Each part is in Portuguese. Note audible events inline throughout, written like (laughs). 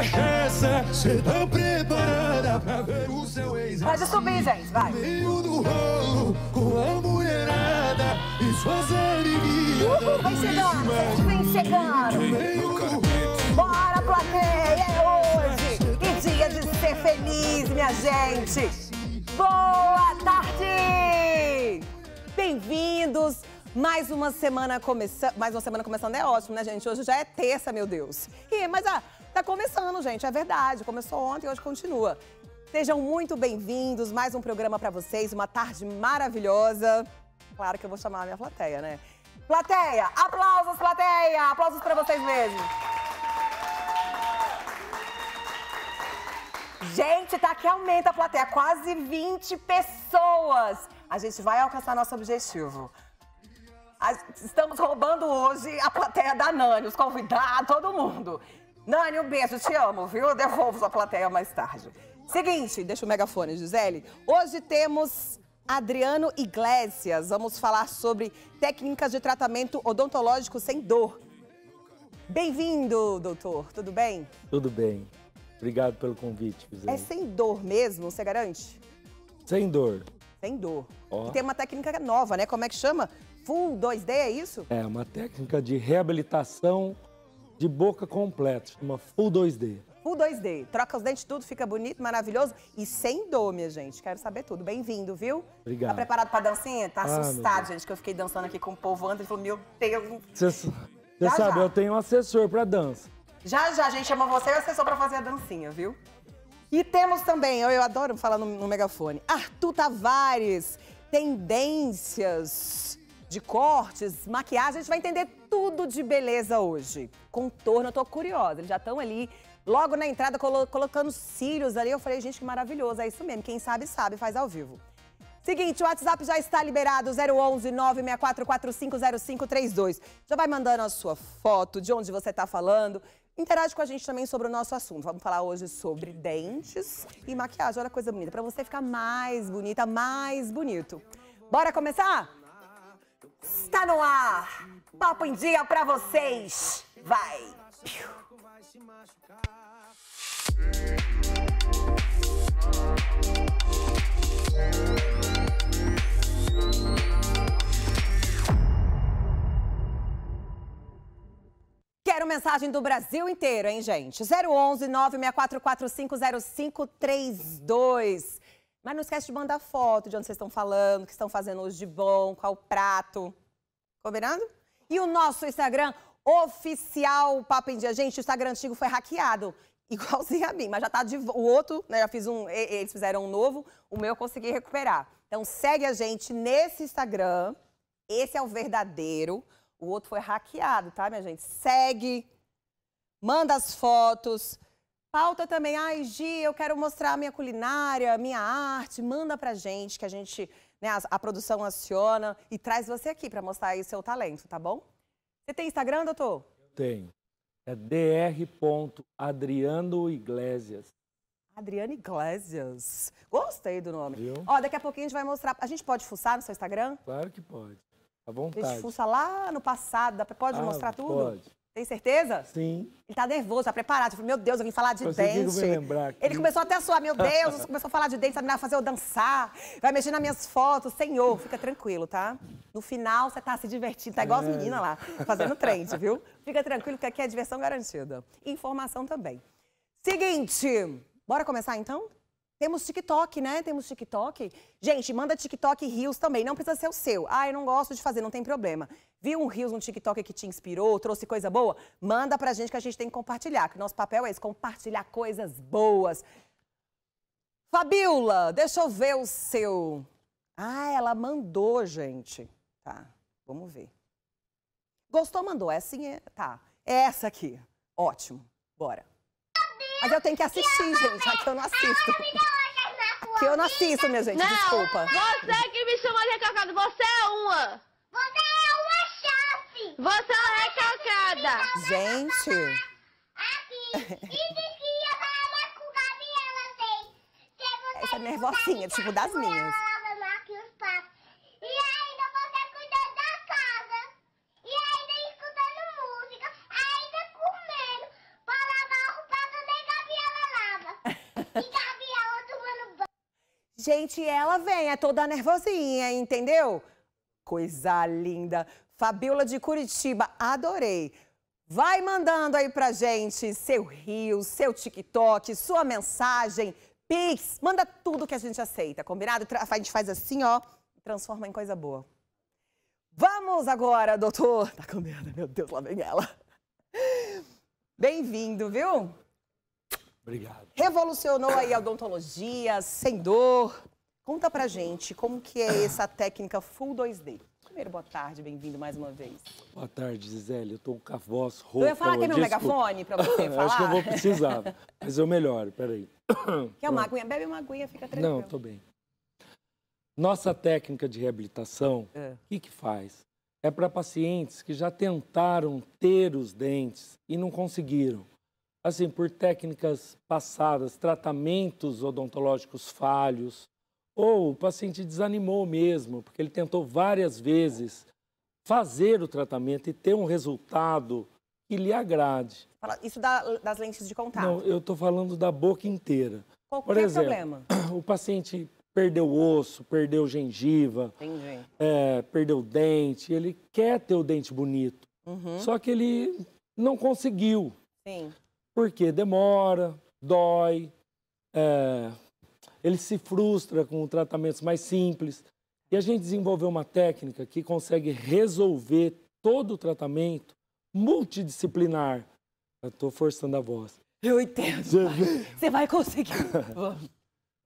cachaça, cê tá preparada pra ver o seu ex Faz assim, o subir, gente, vai. Meio do rolo, com a mulherada e suas amiguinhas. Uhul, vem chegando, vem chegando. Bora, plateia, é hoje. Que dia de ser feliz, minha gente. Boa tarde! Bem-vindos. Mais uma semana começando. Mais uma semana começando é ótimo, né, gente? Hoje já é terça, meu Deus. E, mas a, Tá começando, gente, é verdade. Começou ontem e hoje continua. Sejam muito bem-vindos, mais um programa para vocês, uma tarde maravilhosa. Claro que eu vou chamar a minha plateia, né? Plateia, aplausos, plateia! Aplausos para vocês mesmos. Gente, tá aqui aumenta a plateia, quase 20 pessoas. A gente vai alcançar nosso objetivo. Estamos roubando hoje a plateia da Nani, os convidados, todo mundo. Nani, um beijo, te amo, viu? Eu devolvo sua plateia mais tarde. Seguinte, deixa o megafone, Gisele. Hoje temos Adriano Iglesias. Vamos falar sobre técnicas de tratamento odontológico sem dor. Bem-vindo, doutor. Tudo bem? Tudo bem. Obrigado pelo convite, Gisele. É sem dor mesmo, você garante? Sem dor. Sem dor. Oh. E tem uma técnica nova, né? Como é que chama? Full 2D, é isso? É, uma técnica de reabilitação de boca completa, uma full 2D. Full 2D. Troca os dentes, tudo fica bonito, maravilhoso e sem dor, minha gente. Quero saber tudo. Bem-vindo, viu? Obrigado. Tá preparado pra dancinha? Tá ah, assustado, gente, que eu fiquei dançando aqui com o povo antes e falou, meu Deus. Você sabe, já. eu tenho um assessor pra dança. Já, já, a gente chama você e o assessor pra fazer a dancinha, viu? E temos também, eu, eu adoro falar no, no megafone, Arthur Tavares, tendências de cortes, maquiagem. A gente vai entender tudo de beleza hoje. Contorno, eu tô curiosa. Eles já estão ali logo na entrada colo colocando cílios ali. Eu falei, gente, que maravilhoso. É isso mesmo. Quem sabe, sabe. Faz ao vivo. Seguinte, o WhatsApp já está liberado, 011 450532 Já vai mandando a sua foto, de onde você está falando. Interage com a gente também sobre o nosso assunto. Vamos falar hoje sobre dentes e maquiagem. Olha a coisa bonita, para você ficar mais bonita, mais bonito. Bora começar? Está no ar. Papo em dia para vocês. Vai. Quero mensagem do Brasil inteiro, hein, gente? 011 964450532. Mas não esquece de mandar foto de onde vocês estão falando, o que estão fazendo hoje de bom, qual prato. Combinando? E o nosso Instagram oficial Papo em Dia. Gente, o Instagram antigo foi hackeado. (laughs) Igualzinho a mim, mas já tá de o outro, né? Já fiz um, eles fizeram um novo, o meu eu consegui recuperar. Então segue a gente nesse Instagram. Esse é o verdadeiro. O outro foi hackeado, tá, minha gente? Segue, manda as fotos. Pauta também, ai Gi, eu quero mostrar minha culinária, minha arte, manda pra gente que a gente, né, a, a produção aciona e traz você aqui para mostrar aí o seu talento, tá bom? Você tem Instagram, doutor? Tenho. É dr. Adriano Iglesias. Adriano Iglesias. Gostei do nome. Viu? Ó, daqui a pouquinho a gente vai mostrar. A gente pode fuçar no seu Instagram? Claro que pode. À vontade. A gente fuça lá no passado. Pode ah, mostrar tudo? Pode. Tem certeza? Sim. Ele tá nervoso, tá preparado. falei, meu Deus, eu vim falar de dente. Ele começou até a suar, meu Deus, (laughs) começou a falar de dente, vai fazer eu dançar, vai mexer nas minhas fotos. Senhor, fica tranquilo, tá? No final, você tá se divertindo, tá igual é. as meninas lá, fazendo trend, viu? Fica tranquilo, que aqui é diversão garantida. Informação também. Seguinte, bora começar então? Temos TikTok, né? Temos TikTok. Gente, manda TikTok Rios também. Não precisa ser o seu. Ah, eu não gosto de fazer, não tem problema. Viu um Rios no um TikTok que te inspirou, trouxe coisa boa? Manda pra gente que a gente tem que compartilhar. Que nosso papel é esse, compartilhar coisas boas. Fabiola, deixa eu ver o seu. Ah, ela mandou, gente. Tá, vamos ver. Gostou, mandou. É assim, é... tá. É essa aqui. Ótimo. Bora. Mas eu tenho que assistir, gente. Aqui eu não assisto. Que eu não assisto, minha gente, não, desculpa. Você é que me chamou de recalcado, você é uma! Você é uma chave. Você é recalcada! Gente! (laughs) Essa é nervosinha, tipo das minhas. Gente, ela vem, é toda nervosinha, entendeu? Coisa linda. Fabiola de Curitiba, adorei. Vai mandando aí pra gente seu rio, seu TikTok, sua mensagem, Pix. Manda tudo que a gente aceita, combinado? A gente faz assim, ó, transforma em coisa boa. Vamos agora, doutor. (laughs) Tá comendo, meu Deus, lá vem ela. Bem-vindo, viu? Obrigado. Revolucionou aí a odontologia, sem dor. Conta pra gente como que é essa técnica Full 2D. Primeiro, boa tarde, bem-vindo mais uma vez. Boa tarde, Gisele. Eu tô com a voz rouca. Eu ia falar que é meu disco. megafone pra você falar. (laughs) Acho que eu vou precisar, mas eu melhoro, peraí. Quer uma Pronto. aguinha? Bebe uma aguinha, fica tranquilo. Não, tô bem. Nossa técnica de reabilitação, o é. que que faz? É para pacientes que já tentaram ter os dentes e não conseguiram assim, por técnicas passadas, tratamentos odontológicos falhos, ou o paciente desanimou mesmo, porque ele tentou várias vezes fazer o tratamento e ter um resultado que lhe agrade. Isso da, das lentes de contato? Não, eu estou falando da boca inteira. Qualquer por é exemplo, problema. (clears throat) O paciente perdeu osso, perdeu gengiva, é, perdeu dente, ele quer ter o dente bonito, uhum. só que ele não conseguiu. Sim. Porque demora, dói, é, ele se frustra com tratamentos mais simples. E a gente desenvolveu uma técnica que consegue resolver todo o tratamento multidisciplinar. Eu estou forçando a voz. Eu entendo. Você, Você vai conseguir.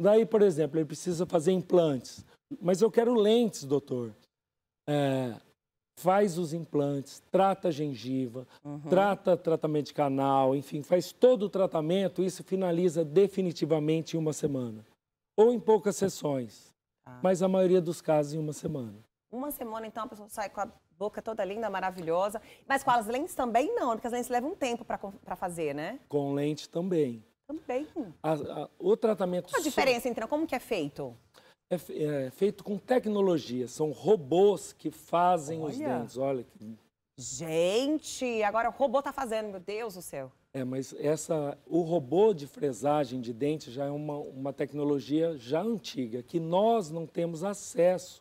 Daí, por exemplo, ele precisa fazer implantes. Mas eu quero lentes, doutor. É, faz os implantes, trata a gengiva, uhum. trata tratamento de canal, enfim, faz todo o tratamento, isso finaliza definitivamente em uma semana. Ou em poucas sessões, ah. mas a maioria dos casos em uma semana. Uma semana, então, a pessoa sai com a boca toda linda, maravilhosa, mas com as lentes também não, porque as lentes levam um tempo para fazer, né? Com lente também. Também. A, a, o tratamento... Qual a diferença, só... então? Como que é feito? É, é, feito com tecnologia. São robôs que fazem Olha. os dentes. Olha que. Gente, agora o robô tá fazendo, meu Deus do céu. É, mas essa, o robô de fresagem de dente já é uma, uma tecnologia já antiga, que nós não temos acesso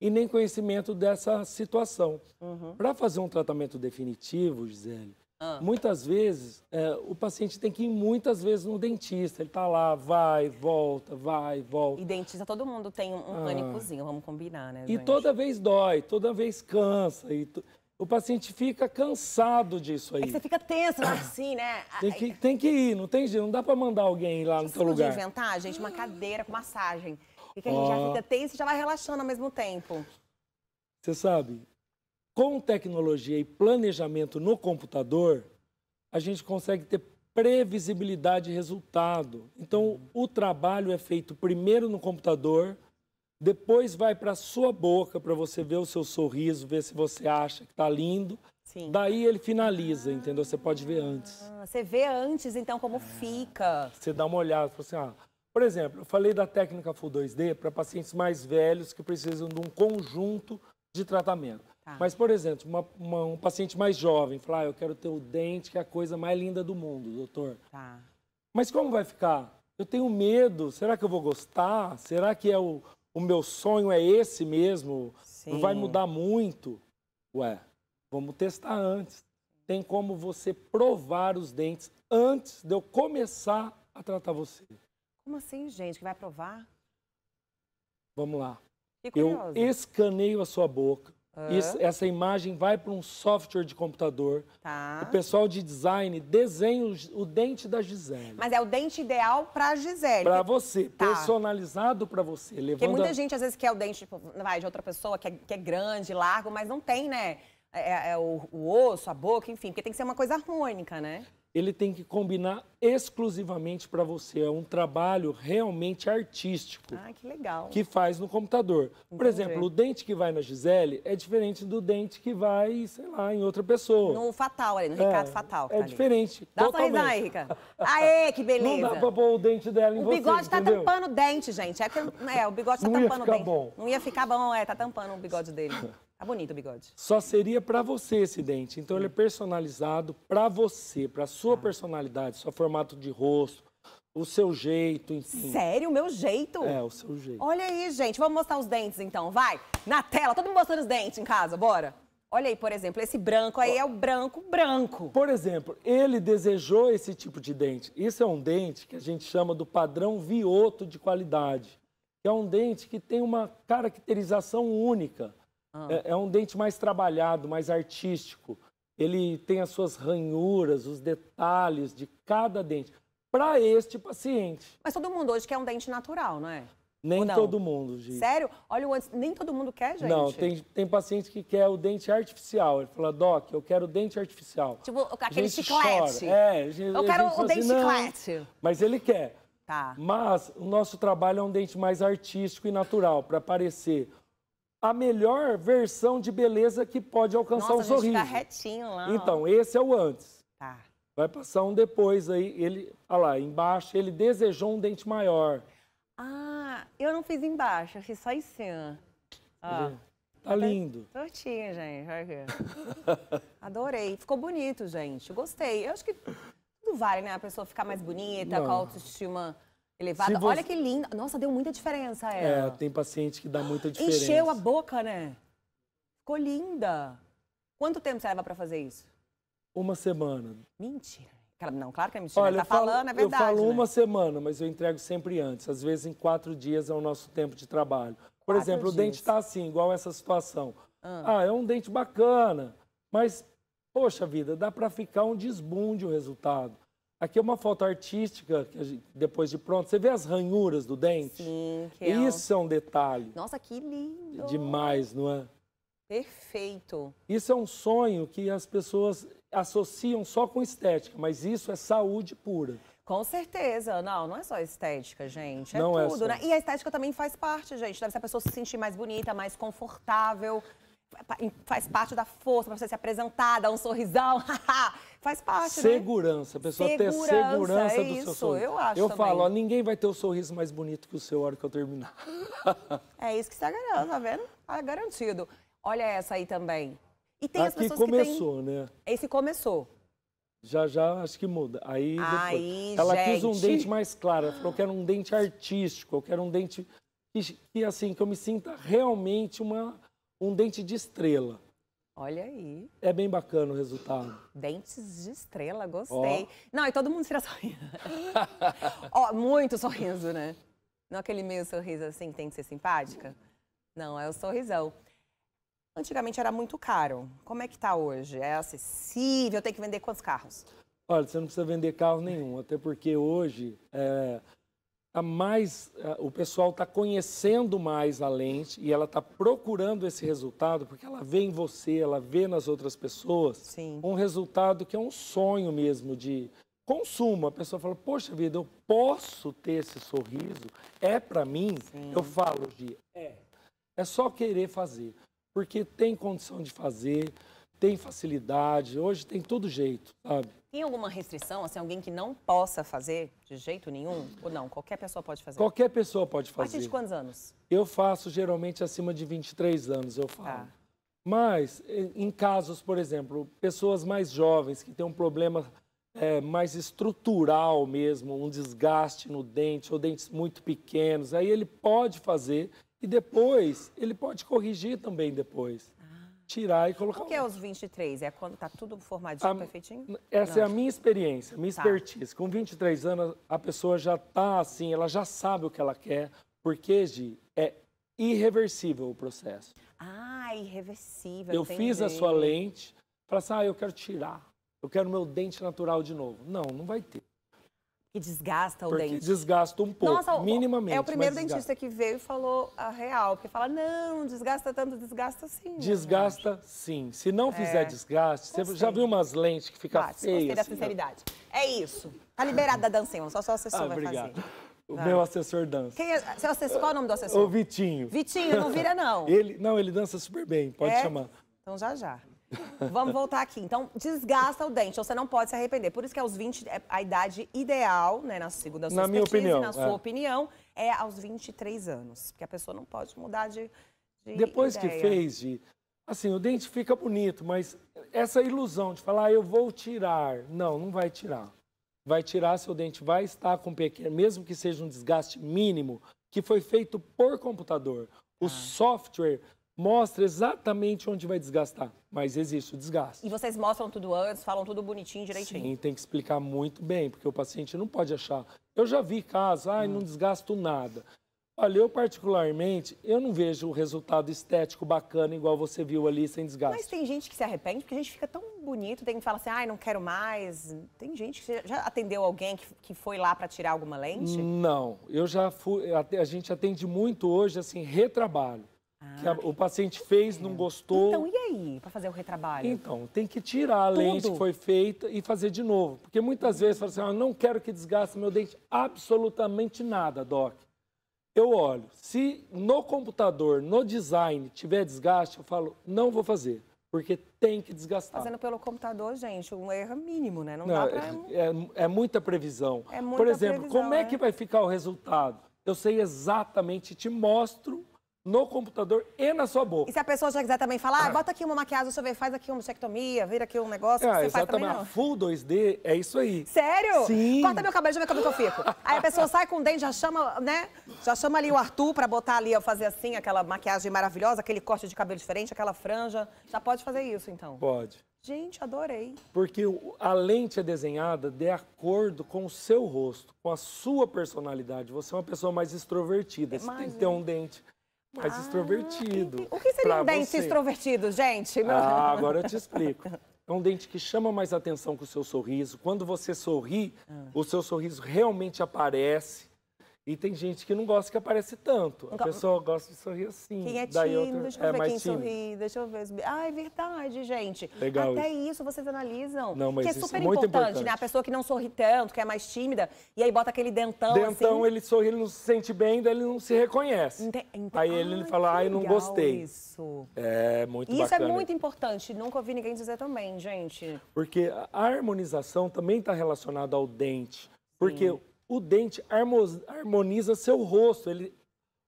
e nem conhecimento dessa situação. Uhum. Para fazer um tratamento definitivo, Gisele, ah. Muitas vezes, é, o paciente tem que ir muitas vezes no dentista. Ele tá lá, vai, volta, vai, volta. E dentista, todo mundo tem um ah. pânicozinho, vamos combinar, né? Gente? E toda vez dói, toda vez cansa. E O paciente fica cansado disso é aí. É você fica tenso né, assim, né? (coughs) Tem que, tem que ir, não tem jeito. Não dá pra mandar alguém ir lá no seu lugar. inventar, gente, uma cadeira com massagem. E que a gente oh. já fica tenso e já vai relaxando ao mesmo tempo. Você sabe, com tecnologia e planejamento no computador, a gente consegue ter previsibilidade de resultado. Então, o trabalho é feito primeiro no computador, depois vai para a sua boca para você ver o seu sorriso, ver se você acha que está lindo. Sim. Daí ele finaliza, entendeu? Você pode ver antes. Ah, você vê antes, então, como fica. Você dá uma olhada, você assim, ah, por exemplo, eu falei da técnica Full 2D para pacientes mais velhos que precisam de um conjunto de tratamento. Tá. Mas, por exemplo, uma, uma, um paciente mais jovem falar, ah, eu quero ter o dente, que é a coisa mais linda do mundo, doutor. Tá. Mas como vai ficar? Eu tenho medo, será que eu vou gostar? Será que é o, o meu sonho é esse mesmo? Sim. Não vai mudar muito? Ué, vamos testar antes. Tem como você provar os dentes antes de eu começar a tratar você. Como assim, gente? Que vai provar? Vamos lá. Eu escaneio a sua boca isso, essa imagem vai para um software de computador. Tá. O pessoal de design desenha o, o, dente da Gisele. Mas é o dente ideal para a Gisele. Para você, tá. personalizado para você. Levando Porque muita a... gente às vezes quer o dente tipo, vai, de outra pessoa, que é, que é grande, largo, mas não tem, né? É, é, é o, o, osso, a boca, enfim, porque tem que ser uma coisa harmônica, né? ele tem que combinar exclusivamente para você. É um trabalho realmente artístico. Ah, que legal. Que faz no computador. Entendi. Por exemplo, o dente que vai na Gisele é diferente do dente que vai, sei lá, em outra pessoa. No fatal ali, no é, Ricardo fatal. É ali. diferente. Dá uma pra aí, Rica. Aê, que beleza. (laughs) Não dá pra pôr o dente dela em o você, O bigode tá entendeu? tampando o dente, gente. É, é o bigode tá Não tampando o dente. Não ia ficar bom. Não ia ficar bom, é, tá tampando o bigode dele. (laughs) Tá bonito o bigode. Só seria para você esse dente. Então Sim. ele é personalizado para você, para sua tá. personalidade, seu formato de rosto, o seu jeito, enfim. Sério? O meu jeito? É, o seu jeito. Olha aí, gente. Vamos mostrar os dentes então, vai. Na tela, todo mundo mostrando os dentes em casa, bora. Olha aí, por exemplo, esse branco aí é o branco branco. Por exemplo, ele desejou esse tipo de dente. Isso é um dente que a gente chama do padrão vioto de qualidade. é um dente que tem uma caracterização única. Ah. É, é um dente mais trabalhado, mais artístico. Ele tem as suas ranhuras, os detalhes de cada dente. Para este paciente. Mas todo mundo hoje quer um dente natural, não é? Nem não? todo mundo, gente. Sério? Olha o antes, nem todo mundo quer, gente? Não, tem, tem paciente que quer o dente artificial. Ele fala, Doc, eu quero o dente artificial. Tipo, aquele chiclete. Chora. É, eu quero o assim, dente assim, chiclete. Mas ele quer. Tá. Mas o nosso trabalho é um dente mais artístico e natural, para parecer a melhor versão de beleza que pode alcançar Nossa, um sorriso. retinho lá. Ó. Então, esse é o antes. Tá. Vai passar um depois aí, ele, olha lá, embaixo, ele desejou um dente maior. Ah, eu não fiz embaixo, eu fiz só em cima. Ó. Tá, tá lindo. Tortinho, gente, olha aqui. (laughs) Adorei, ficou bonito, gente, gostei. Eu acho que tudo vale, né, a pessoa ficar mais bonita, não. com a autoestima Elevado. Você... Olha que lindo. Nossa, deu muita diferença é, ela. É, tem paciente que dá muita diferença. Encheu a boca, né? Ficou linda. Quanto tempo você leva para fazer isso? Uma semana. Mentira. Não, claro que é mentira. Olha, tá falo, falando, é verdade. Eu falo né? uma semana, mas eu entrego sempre antes. Às vezes em quatro dias é o nosso tempo de trabalho. Por quatro exemplo, dias. o dente tá assim, igual essa situação. Ah. ah, é um dente bacana, mas, poxa vida, dá para ficar um desbunde o resultado. Aqui é uma foto artística, gente, depois de pronto. Você vê as ranhuras do dente? Sim, que é. Isso é um detalhe. Nossa, que lindo! Demais, não é? Perfeito. Isso é um sonho que as pessoas associam só com estética, mas isso é saúde pura. Com certeza. Não, não é só estética, gente. É não é tudo, é né? E a estética também faz parte, gente. Deve ser a pessoa se sentir mais bonita, mais confortável. Faz parte da força para você se apresentar, dar um sorrisão. (laughs) faz parte, né? Segurança, né? a pessoa segurança, ter segurança é do isso, seu sorriso. Eu acho Eu falo, ó, ninguém vai ter o sorriso mais bonito que o seu hora que eu terminar. (laughs) é isso que tá garantindo, tá vendo? Tá garantido. Olha essa aí também. E tem Aqui as pessoas começou, que tem... né? Esse começou. Já, já, acho que muda. Aí, Aí ela gente. quis um dente mais claro. Ela falou, eu quero um dente artístico, eu quero um dente que, assim, que eu me sinta realmente uma, um dente de estrela. Olha aí. É bem bacana o resultado. Dentes de estrela, gostei. Oh. Não, e todo mundo tira sorriso. Ó, oh, muito sorriso, né? Não aquele meio sorriso assim que tem que ser simpática? Não, é o sorrisão. Antigamente era muito caro. Como é que tá hoje? É acessível? Tem que vender quantos carros? Olha, você não precisa vender carro nenhum, até porque hoje é, a mais, a, o pessoal está conhecendo mais a lente e ela está procurando esse resultado porque ela vê em você, ela vê nas outras pessoas Sim. um resultado que é um sonho mesmo de consumo. A pessoa fala, poxa vida, eu posso ter esse sorriso? É para mim? Sim. Eu falo de é. É só querer fazer, porque tem condição de fazer tem facilidade, hoje tem todo jeito, sabe? Tem alguma restrição, assim, alguém que não possa fazer de jeito nenhum? Ou não? Qualquer pessoa pode fazer? Qualquer pessoa pode fazer. A partir de quantos anos? Eu faço geralmente acima de 23 anos, eu falo. Tá. Mas, em casos, por exemplo, pessoas mais jovens que têm um problema é, mais estrutural mesmo, um desgaste no dente ou dentes muito pequenos, aí ele pode fazer e depois ele pode corrigir também depois tirar e colocar. O que é os 23? É quando tá tudo formadinho, a, perfeitinho? Essa Não. é a minha experiência, minha tá. expertise. Com 23 anos, a pessoa já tá assim, ela já sabe o que ela quer, porque, Gi, é irreversível o processo. Ah, irreversível. Eu entendi. fiz a sua lente, para assim, ah, eu quero tirar, eu quero meu dente natural de novo. Não, não vai ter. Que desgasta o porque dente. desgasta um pouco, Nossa, minimamente. É o primeiro dentista que veio e falou a real, porque fala, não, desgasta tanto, desgasta sim. Desgasta sim. Se não fizer é. desgaste, você já viu umas lentes que ficam feias. Gostei da assim, sinceridade. É isso. Tá liberada da dancinha, só seu assessor ah, vai obrigado. fazer. O ah. meu assessor dança. Quem é, seu assessor, qual é o nome do assessor? O Vitinho. Vitinho, não vira não. (laughs) ele, não, ele dança super bem, pode é? chamar. Então já já. Vamos voltar aqui. Então, desgasta o dente, você não pode se arrepender. Por isso que aos 20 é a idade ideal, né, na segunda sua na minha opinião, na é. sua é. opinião, é aos 23 anos, porque a pessoa não pode mudar de, de Depois ideia. que fez, de, assim, o dente fica bonito, mas essa ilusão de falar, ah, eu vou tirar, não, não vai tirar. Vai tirar seu dente, vai estar com pequeno, mesmo que seja um desgaste mínimo, que foi feito por computador. O ah. software mostra exatamente onde vai desgastar, mas existe o desgaste. E vocês mostram tudo antes, falam tudo bonitinho, direitinho? Sim, tem que explicar muito bem, porque o paciente não pode achar. Eu já vi casos, ai, ah, não desgasto nada. Olha, eu particularmente, eu não vejo o resultado estético bacana igual você viu ali sem desgaste. Mas tem gente que se arrepende porque a gente fica tão bonito, tem que falar assim, ai, não quero mais. Tem gente que já atendeu alguém que, que foi lá para tirar alguma lente? Não, eu já fui, a gente atende muito hoje assim, retrabalho. Ah. Que a, o paciente fez, não gostou. Então, e aí, para fazer o retrabalho? Então, tem que tirar a Tudo. lente que foi feita e fazer de novo. Porque muitas vezes fala assim: ah, não quero que desgaste meu dente absolutamente nada, Doc. Eu olho. Se no computador, no design, tiver desgaste, eu falo, não vou fazer porque tem que desgastar. Fazendo pelo computador, gente, um erro mínimo, né? Não, Não dá é, pra... É, é, é, muita previsão. É muita Por exemplo, previsão, como é, é que vai ficar o resultado? Eu sei exatamente, te mostro no computador e na sua boca. E se a pessoa já quiser também falar, ah, ah, bota aqui uma maquiagem, deixa eu ver, faz aqui uma mastectomia, vira aqui um negócio, ah, você faz também não. Full 2D é isso aí. Sério? Sim. Corta meu cabelo, deixa eu ver como é que eu fico. (laughs) Aí a pessoa sai com o dente, já chama, né, já chama ali o Arthur pra botar ali, fazer assim, aquela maquiagem maravilhosa, aquele corte de cabelo diferente, aquela franja. Já pode fazer isso, então? Pode. Gente, adorei. Porque a lente é desenhada de acordo com o seu rosto, com a sua personalidade. Você é uma pessoa mais extrovertida, você tem que ter né? um dente mais ah, extrovertido. O que seria um dente você. extrovertido, gente? Ah, agora eu te explico. (laughs) É um dente que chama mais atenção com o seu sorriso. Quando você sorri, ah. o seu sorriso realmente aparece. E tem gente que não gosta que aparece tanto. A pessoa gosta de sorrir assim. Quem é tímido, outra... deixa eu é ver quem tímido. sorri, deixa eu ver. Ah, é verdade, gente. Legal Até isso, isso vocês analisam. Não, mas que é, é super importante, importante, né? A pessoa que não sorri tanto, que é mais tímida, e aí bota aquele dentão, Dentão, assim. ele sorri, ele não se sente bem, daí ele não se reconhece. Ente... Aí ele ah, fala, ai, não gostei. Isso. É muito Isso é bacana. é muito importante. Nunca ouvi ninguém dizer também, gente. Porque a harmonização também está relacionada ao dente. Porque Sim o dente harmoniza seu rosto, ele,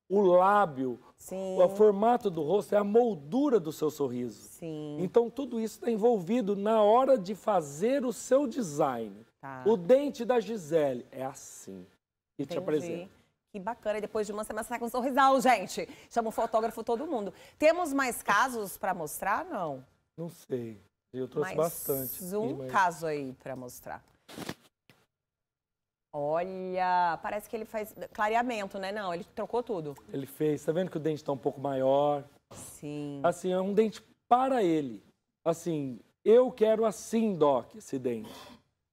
o lábio, Sim. o formato do rosto é a moldura do seu sorriso. Sim. Então tudo isso está envolvido na hora de fazer o seu design. Tá. O dente da Gisele é assim. E te apresento. Que bacana. E depois de uma semana você tá com um sorrisão, gente. Chama o fotógrafo todo mundo. Temos mais casos para mostrar, não? Não sei. Eu trouxe mais bastante. um caso aí para mostrar. Olha, parece que ele faz clareamento, né? Não, ele trocou tudo. Ele fez. Tá vendo que o dente tá um pouco maior? Sim. Assim, é um dente para ele. Assim, eu quero assim, Doc, esse dente.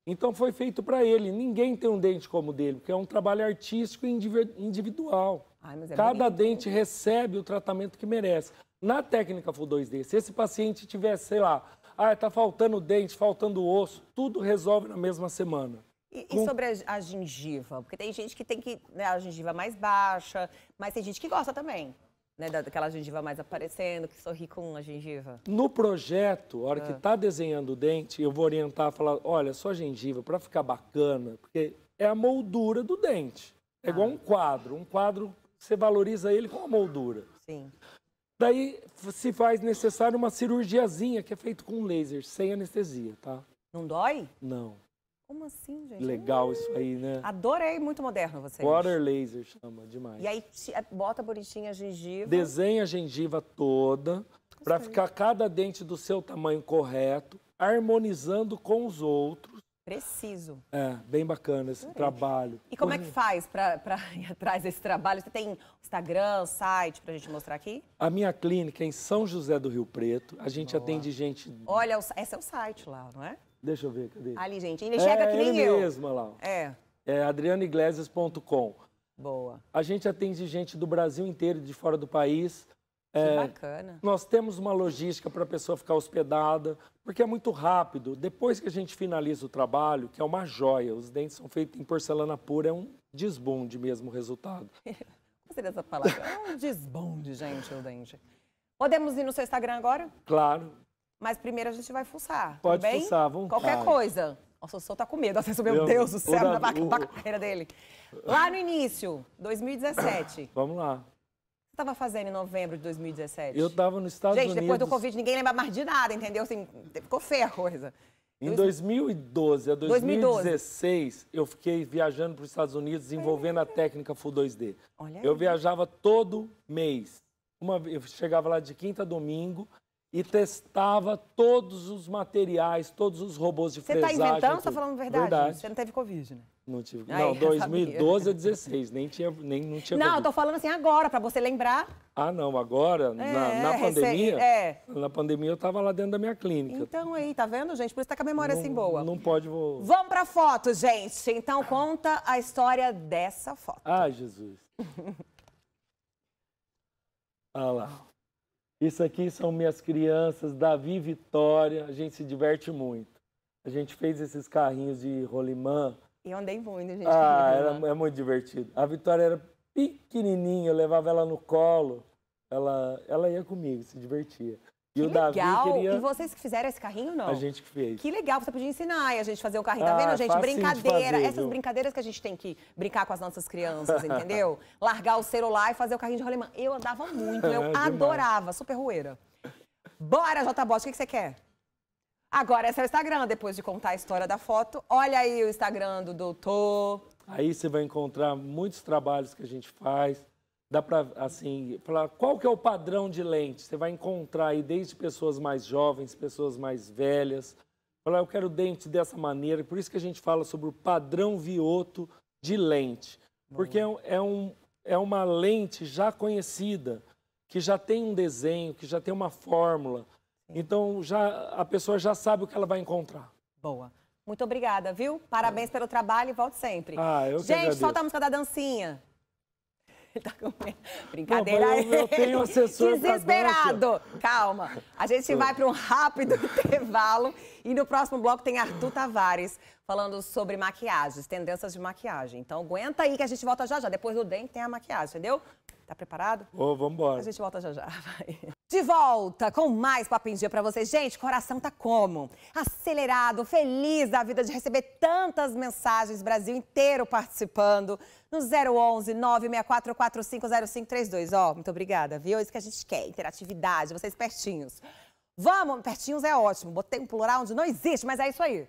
Então foi feito para ele. Ninguém tem um dente como o dele, porque é um trabalho artístico e individual. Ai, é Cada dente recebe o tratamento que merece. Na técnica Full 2D, se esse paciente tivesse, sei lá, ah, tá faltando dente, faltando osso, tudo resolve na mesma semana. E, com... e, sobre a, gengiva? Porque tem gente que tem que. Né, a gengiva mais baixa, mas tem gente que gosta também. Né, daquela gengiva mais aparecendo, que sorri com a gengiva. No projeto, a hora ah. que está desenhando o dente, eu vou orientar, falar, olha, só gengiva, para ficar bacana, porque é a moldura do dente. É ah. igual um quadro. Um quadro, você valoriza ele com a moldura. Sim. Daí se faz necessário uma cirurgiazinha que é feito com laser, sem anestesia, tá? Não dói? Não. Como assim, gente? Legal isso aí, né? Adorei, muito moderno você. Water laser chama, demais. E aí é, bota bonitinha a gengiva. Desenha a gengiva toda, para ficar cada dente do seu tamanho correto, harmonizando com os outros. Preciso. É, bem bacana esse Adorei. trabalho. E como é que faz para (laughs) ir atrás desse trabalho? Você tem Instagram, site para a gente mostrar aqui? A minha clínica é em São José do Rio Preto. A gente Boa. atende gente. Olha, esse é o site lá, não é? Deixa eu ver, cadê? Ali, gente. Ele chega é, que nem eu. mesma lá. É. É adrianoiglesias.com. Boa. A gente atende gente do Brasil inteiro e de fora do país. Que é, bacana. Nós temos uma logística para a pessoa ficar hospedada, porque é muito rápido. Depois que a gente finaliza o trabalho, que é uma joia, os dentes são feitos em porcelana pura, é um desbonde, mesmo o resultado. seria (laughs) dessa palavra. É um desbonde, gente, o dente. Podemos ir no seu Instagram agora? Claro. Mas primeiro a gente vai fuçar. Pode bem? fuçar, vamos Qualquer coisa. Nossa, o senhor tá com medo. (laughs) Nossa, meu Deus do céu, da, na o... carreira dele. Lá no início, 2017. (coughs) Vamos lá. Você tava fazendo em novembro de 2017? Eu estava nos Estados gente, Unidos. Gente, depois do Covid, ninguém lembra mais de nada, entendeu? Assim, ficou feia a coisa. Em 2012 a 2016, 2012. eu fiquei viajando para os Estados Unidos, desenvolvendo a técnica Full 2D. Olha eu viajava todo mês. Uma, eu chegava lá de quinta a domingo, e testava todos os materiais, todos os robôs de Você tá fresagem. Você está inventando ou está falando verdade? verdade? Você não teve Covid, né? Não tive. Ai, não, 2012 (laughs) a 16, nem tinha, nem não tinha. Não, eu tô falando assim agora para você lembrar. Ah, não, agora é, na, na é, pandemia. É. Na pandemia eu estava lá dentro da minha clínica. Então aí, tá vendo, gente? Por isso está com a memória não, assim boa. Não pode vou... Vamos para foto, gente. Então conta a história dessa foto. Ah, Jesus. (laughs) Olha lá. Isso aqui são minhas crianças, Davi Vitória, a gente se diverte muito. A gente fez esses carrinhos de rolimã. E andei muito, gente. Ah, era, é muito divertido. A Vitória era pequenininha, eu levava ela no colo. Ela, ela ia comigo, se divertia. E que o Davi legal. Queria... E vocês que fizeram esse carrinho, não? A gente que fez. Que legal, você podia ensinar a gente fazer o carrinho. Tá ah, vendo, gente? Brincadeira. Fazer, Essas brincadeiras que a gente tem que brincar com as nossas crianças, (laughs) entendeu? Largar o celular e fazer o carrinho de rolemã. Eu andava muito, eu (laughs) é adorava. Super rueira. Bora, JBot, o que, que você quer? Agora, esse é o Instagram, depois de contar a história da foto. Olha aí o Instagram do doutor. Aí você vai encontrar muitos trabalhos que a gente faz dá para assim, falar qual que é o padrão de lente? Você vai encontrar aí desde pessoas mais jovens, pessoas mais velhas. Falar, eu quero dente dessa maneira, por isso que a gente fala sobre o padrão Vioto de lente, porque é, é, um, é uma lente já conhecida, que já tem um desenho, que já tem uma fórmula. Então já a pessoa já sabe o que ela vai encontrar. Boa. Muito obrigada, viu? Parabéns é. pelo trabalho e volte sempre. Ah, eu Gente, solta a música da dancinha. (laughs) tá com medo. Brincadeira aí. eu, eu tenho assessor Desesperado. Calma. A gente vai para um rápido (laughs) intervalo e no próximo bloco tem Arthur Tavares falando sobre maquiagens, tendências de maquiagem. Então aguenta aí que a gente volta já já. Depois do dente tem a maquiagem, entendeu? Tá preparado? Ô, oh, vambora. A gente volta já já. Vai. De volta com mais Papo em Dia pra vocês. Gente, coração tá como? Acelerado, feliz da vida de receber tantas mensagens, Brasil inteiro participando no 011 964450532. Ó, oh, muito obrigada, viu? É isso que a gente quer, interatividade, vocês pertinhos. Vamos, pertinhos é ótimo, botei um plural onde não existe, mas é isso aí.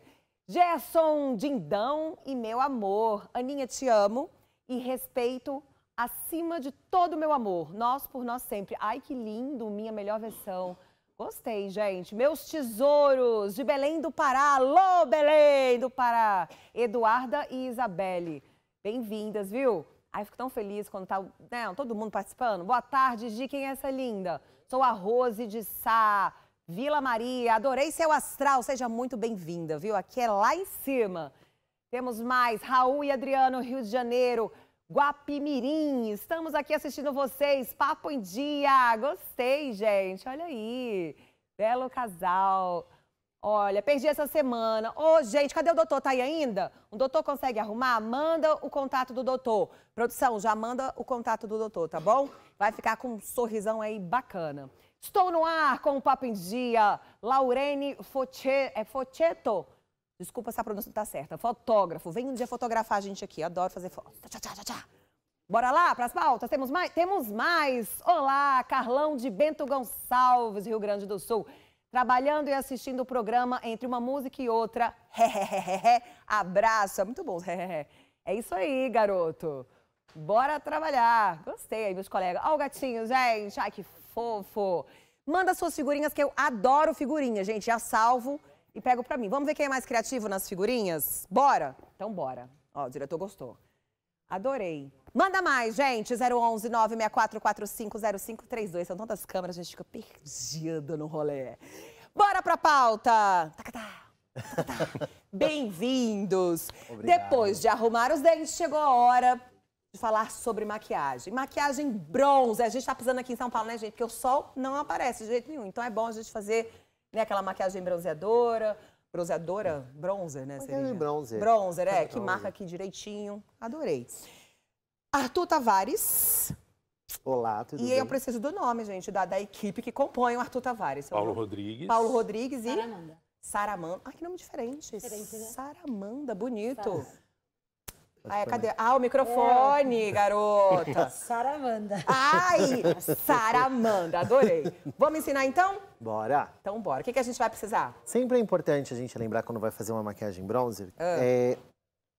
Gerson Dindão e meu amor, Aninha, te amo e respeito acima de todo o meu amor. Nós por nós sempre. Ai, que lindo, minha melhor versão. Gostei, gente. Meus tesouros de Belém do Pará. Alô, Belém do Pará. Eduarda e Isabelle. Bem-vindas, viu? Aí fico tão feliz quando tá né, todo mundo participando. Boa tarde, de quem é essa linda? Sou a Rose de Sá, Vila Maria. Adorei seu astral, seja muito bem-vinda, viu? Aqui é lá em cima. Temos mais Raul e Adriano, Rio de Janeiro. Guapimirim. Estamos aqui assistindo vocês. Papo em dia. Gostei, gente. Olha aí. Belo casal. Olha, perdi essa semana. Ô, oh, gente, cadê o doutor? Tá aí ainda? O doutor consegue arrumar? Manda o contato do doutor. Produção, já manda o contato do doutor, tá bom? Vai ficar com um sorrisão aí bacana. Estou no ar com o Papo em Dia. Laurene Foche, é Focheto. Desculpa se a pronúncia não tá certa. Fotógrafo. Vem um dia fotografar a gente aqui. Adoro fazer foto. Tchau, tchau, tchau, tchau. Bora lá para as pautas? Temos mais? Temos mais. Olá, Carlão de Bento Gonçalves, Rio Grande do Sul trabalhando e assistindo o programa entre uma música e outra. (laughs) Abraço, é muito bom. é isso aí, garoto. Bora trabalhar. Gostei aí, meus colegas. Ó, o gatinho, gente. Ai, que fofo. Manda suas figurinhas, que eu adoro figurinha, gente. Já salvo e pego pra mim. Vamos ver quem é mais criativo nas figurinhas? Bora? Então, bora. Ó, o diretor gostou. Adorei. Manda mais, gente. 011 964450532. São tantas câmeras, a gente fica perdida no rolê. Bora pra pauta! Tacatá! (laughs) Bem-vindos! Depois de arrumar os dentes, chegou a hora de falar sobre maquiagem. Maquiagem bronze. A gente tá pisando aqui em São Paulo, né, gente? Porque o sol não aparece de jeito nenhum. Então é bom a gente fazer né, aquela maquiagem bronzeadora. Bronzeadora? Bronzer, né? Maquiagem seria? bronzer. Bronzer, é. Que marca aqui direitinho. Adorei. Arthur Tavares. Olá, tudo e bem? E eu preciso do nome, gente, da, da equipe que compõe o Arthur Tavares. Paulo Rodrigues. Paulo Rodrigues e... Saramanda. Saramanda. Ai, que nome diferente. diferente né? Saramanda, bonito. Ai, Ah, cadê? Ah, o microfone, é. garota. (laughs) Saramanda. Ai, (laughs) Saramanda, adorei. Vamos ensinar então? Bora. Então bora. O que, que a gente vai precisar? Sempre é importante a gente lembrar quando vai fazer uma maquiagem bronzer, ah. é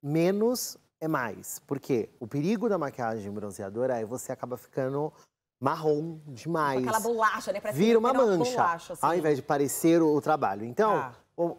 menos é mais. Porque o perigo da maquiagem bronzeadora é você acaba ficando marrom demais. aquela bolacha, né? Parece Vira uma mancha, bolacha, assim. ao invés de parecer o, trabalho. Então, tá.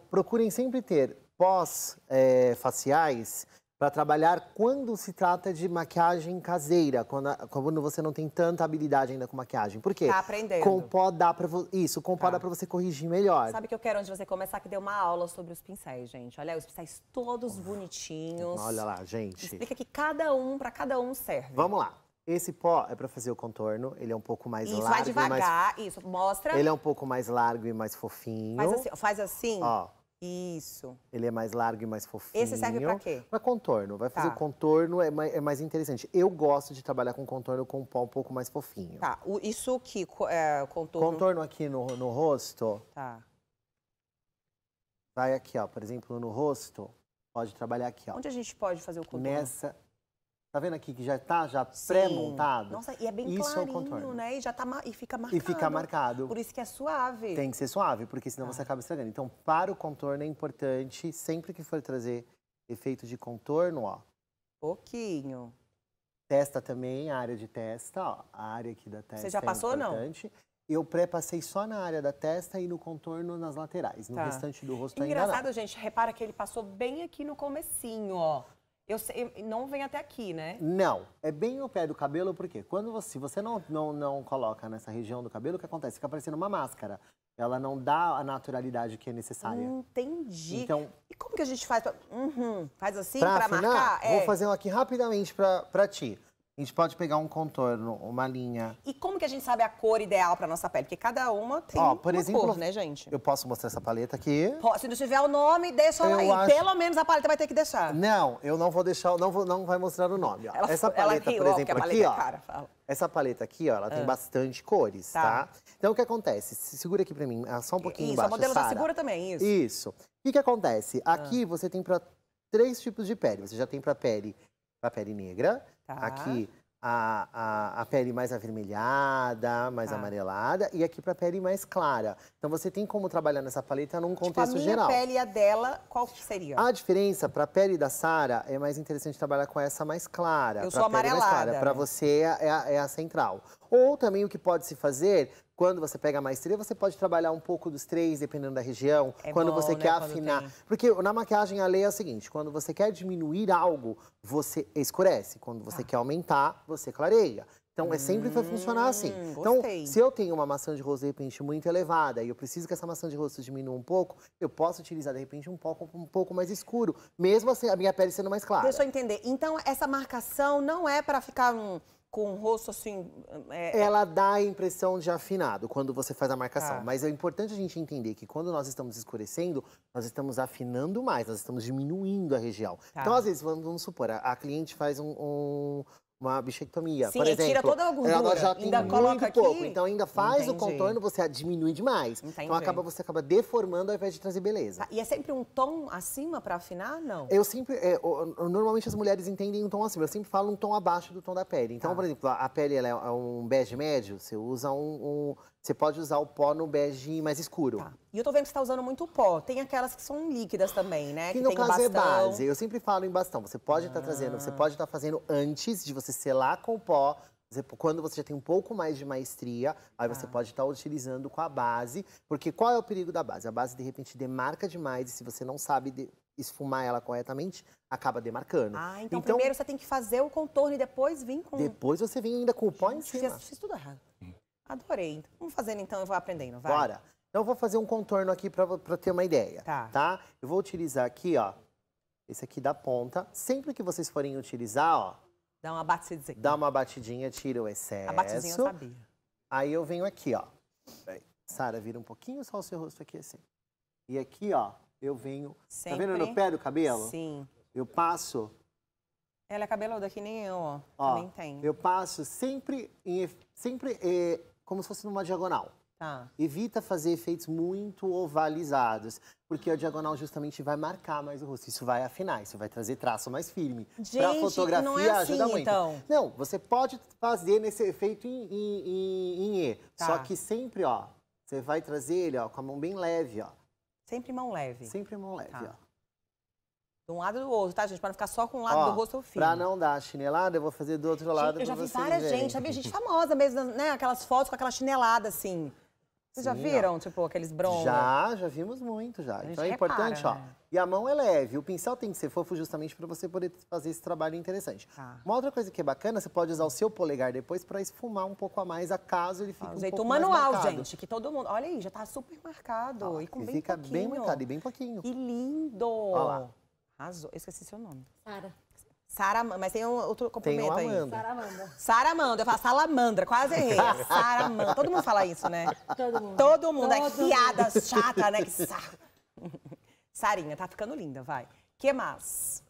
procurem sempre ter pós-faciais eh, para trabalhar quando se trata de maquiagem caseira, quando, quando, você não tem tanta habilidade ainda com maquiagem. Por quê? Tá aprendendo. Com pó dá pra, isso, com pó tá. dá para você corrigir melhor. Sabe que eu quero, antes de você começar, que deu uma aula sobre os pincéis, gente. Olha, os pincéis todos Uf, bonitinhos. Olha lá, gente. Explica que cada um, para cada um serve. Vamos lá. Esse pó é para fazer o contorno, ele é um pouco mais isso, largo. Isso, vai devagar, mais... isso, mostra. Ele é um pouco mais largo e mais fofinho. Faz assim, faz assim. Ó. Isso. Ele é mais largo e mais fofinho. Esse serve pra quê? Pra contorno. Vai fazer tá. o contorno, é mais, é mais, interessante. Eu gosto de trabalhar com contorno com um pó um pouco mais fofinho. Tá, o, isso que é, contorno... Contorno aqui no, no rosto. Tá. Vai aqui, ó, por exemplo, no rosto. Pode trabalhar aqui, ó. Onde a gente pode fazer o contorno? Nessa Tá vendo aqui que já tá já pré-montado? Nossa, e é bem isso é clarinho, é né? E já tá e fica marcado. E fica marcado. Por isso que é suave. Tem que ser suave, porque senão ah. você acaba estragando. Então, para o contorno é importante, sempre que for trazer efeito de contorno, ó. Pouquinho. Testa também, a área de testa, ó. A área aqui da testa. Você já é passou é importante. ou não? Eu pré-passei só na área da testa e no contorno nas laterais. Tá. No restante do rosto Engraçado, ainda Engraçado, gente. Repara que ele passou bem aqui no comecinho, ó. Eu sei, não vem até aqui, né? Não. É bem o pé do cabelo, porque quando você, se você não, não, não coloca nessa região do cabelo, o que acontece? Fica parecendo uma máscara. Ela não dá a naturalidade que é necessária. Entendi. Então, e como que a gente faz? Pra... Uhum. Faz assim para marcar? É. Vou fazer um aqui rapidamente para ti. A gente pode pegar um contorno, uma linha. E como que a gente sabe a cor ideal para nossa pele? Porque cada uma tem Ó, por uma exemplo, cor, né, gente? Eu posso mostrar essa paleta aqui. Se não tiver o nome, deixa eu ela acho... aí. Pelo menos a paleta vai ter que deixar. Não, eu não vou deixar, não, vou, não vai mostrar o nome. Ó. Ela, essa paleta, riu, por exemplo, é ó, paleta aqui, ó. essa paleta aqui, ó, ela ah. tem bastante cores, tá. tá? Então, o que acontece? Segura aqui para mim, ah, só um pouquinho isso, embaixo, Isso, a modelo tá Sarah. segura também, isso. Isso. O que, que acontece? Aqui ah. você tem para três tipos de pele. Você já tem para pele, pra pele negra, Tá. Aqui, a, a, a, pele mais avermelhada, mais tá. amarelada, e aqui para pele mais clara. Então você tem como trabalhar nessa paleta num tipo, contexto tipo, a geral. A pele e a dela, qual seria? A diferença para a pele da Sara é mais interessante trabalhar com essa mais clara. Eu sou amarelada. Para né? você é, é, a é central. Ou também o que pode se fazer, quando você pega a maestria, você pode trabalhar um pouco dos três, dependendo da região, é quando bom, você né? quer quando afinar. Tem. Porque na maquiagem a lei é a seguinte, quando você quer diminuir algo, você escurece. Quando você ah. quer aumentar, você clareia. Então, é sempre vai funcionar hum, assim. Hum, então, se eu tenho uma maçã de rosto de repente, muito elevada e eu preciso que essa maçã de rosto diminua um pouco, eu posso utilizar, de repente, um pouco, um pouco mais escuro, mesmo assim, a minha pele sendo mais clara. Deixa eu entender. Então, essa marcação não é para ficar um com o rosto assim. É, é... Ela dá a impressão de afinado quando você faz a marcação. Ah. Mas é importante a gente entender que quando nós estamos escurecendo, nós estamos afinando mais, nós estamos diminuindo a região. Ah. Então, tá. às vezes, vamos, supor, a, a cliente faz um, um, uma bichectomia, Sim, por exemplo. tira toda a gordura, ela já tem ainda muito coloca pouco, aqui. então ainda faz Entendi. o contorno, você diminui demais. Então Entendi. Então acaba você acaba deformando ao invés de trazer beleza. Ah, e é sempre um tom acima para afinar, não? Eu sempre, é, normalmente as mulheres entendem um tom acima, eu sempre falo um tom abaixo do tom da pele. Então, tá. por exemplo, a, a pele ela é, é um bege médio, você usa um, um você pode usar o pó no bege mais escuro. Tá. E eu tô vendo que você tá usando muito pó. Tem aquelas que são líquidas também, né? Que, que no caso é bastão. é base. Eu sempre falo em bastão. Você pode estar ah. tá trazendo, você ah. pode estar tá fazendo antes de você selar com o pó. Quando você já tem um pouco mais de maestria, aí você tá. pode estar tá utilizando com a base. Porque qual é o perigo da base? A base, de repente, demarca demais. E se você não sabe de esfumar ela corretamente, acaba demarcando. Ah, então, então, primeiro você tem que fazer o contorno e depois vir com... Depois você vem ainda com o pó Gente, em cima. fiz tudo errado. Adorei. Então, vamos fazendo então, eu vou aprendendo, vai. Bora. Então eu vou fazer um contorno aqui para ter uma ideia. Tá. tá. Eu vou utilizar aqui, ó, esse aqui da ponta. Sempre que vocês forem utilizar, ó. Dá uma batidinha. Dá uma batidinha, tira o excesso. A batidinha eu sabia. Aí eu venho aqui, ó. Sara, vira um pouquinho só o seu rosto aqui assim. E aqui, ó, eu venho. Sempre. Tá vendo no pé do cabelo? Sim. Eu passo. Ela é cabeluda que nem eu, ó. ó Também tem. Eu passo sempre, sempre é, como se fosse numa diagonal. Tá. Evita fazer efeitos muito ovalizados, porque a diagonal justamente vai marcar mais o rosto. Isso vai afinar, isso vai trazer traço mais firme. Para fotografia não é assim, ajuda muito. Então. Não, você pode fazer nesse efeito em, em, em, em E, tá. só que sempre, ó, você vai trazer ele, ó, com a mão bem leve, ó. Sempre mão leve. Sempre mão leve, tá. ó. De um lado do outro, tá, gente? Para não ficar só com um lado Ó, do rosto ou fio. Pra não dar chinelada, eu vou fazer do outro lado Eu já vi várias gente, já vi Gente famosa mesmo, né? Aquelas fotos com aquela chinelada, assim. Vocês já viram, ó. tipo, aqueles bronzes? Já, já vimos muito, já. Então é repara, importante, né? ó. E a mão é leve. O pincel tem que ser fofo justamente para você poder fazer esse trabalho interessante. Ah. Uma outra coisa que é bacana, você pode usar o seu polegar depois para esfumar um pouco a mais, acaso ele fique ah, um jeito pouco manual, mais gente, que todo mundo... Olha aí, já tá super marcado. Ah, e com bem fica pouquinho. bem marcado e bem pouquinho. E lindo! Olha lá. Arrasou. esqueci seu nome. Sara. Sara, mas tem um outro complemento tem Amanda. aí. Saramanda. Saramanda, eu falo salamandra, quase errei. (laughs) Saramanda. Todo mundo fala isso, né? Todo mundo. Todo mundo, né? Todo é piada chata, né? Que (laughs) Sarinha, tá ficando linda, vai. que mais?